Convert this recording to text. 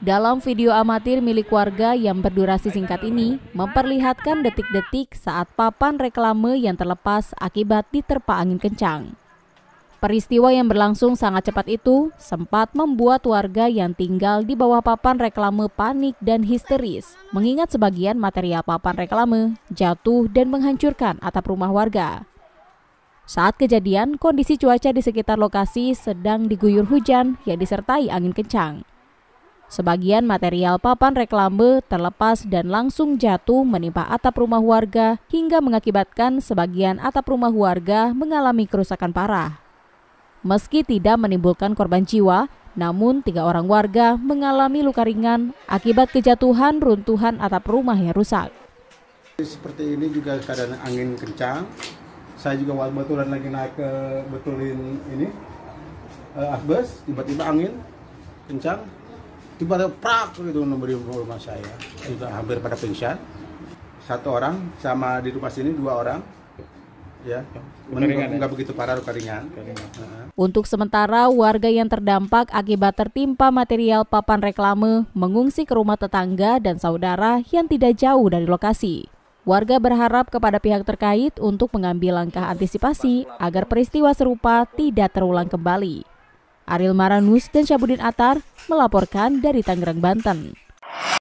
Dalam video amatir milik warga yang berdurasi singkat ini memperlihatkan detik-detik saat papan reklame yang terlepas akibat diterpa angin kencang. Peristiwa yang berlangsung sangat cepat itu sempat membuat warga yang tinggal di bawah papan reklame panik dan histeris, mengingat sebagian material papan reklame jatuh dan menghancurkan atap rumah warga. Saat kejadian, kondisi cuaca di sekitar lokasi sedang diguyur hujan yang disertai angin kencang. Sebagian material papan reklame terlepas dan langsung jatuh menimpa atap rumah warga hingga mengakibatkan sebagian atap rumah warga mengalami kerusakan parah. Meski tidak menimbulkan korban jiwa, namun tiga orang warga mengalami luka ringan akibat kejatuhan runtuhan atap rumah yang rusak. Seperti ini juga keadaan angin kencang. Saya juga kebetulan lagi naik ke betulin ini, uh, eh, asbes, tiba-tiba angin kencang, tiba-tiba prak gitu memberi rumah saya sudah hampir pada pingsan satu orang sama di rumah sini dua orang ya, ya? nggak begitu parah luka ringan. Untuk sementara warga yang terdampak akibat tertimpa material papan reklame mengungsi ke rumah tetangga dan saudara yang tidak jauh dari lokasi. Warga berharap kepada pihak terkait untuk mengambil langkah antisipasi agar peristiwa serupa tidak terulang kembali. Aril Maranus dan Syabudin Atar melaporkan dari Tangerang, Banten.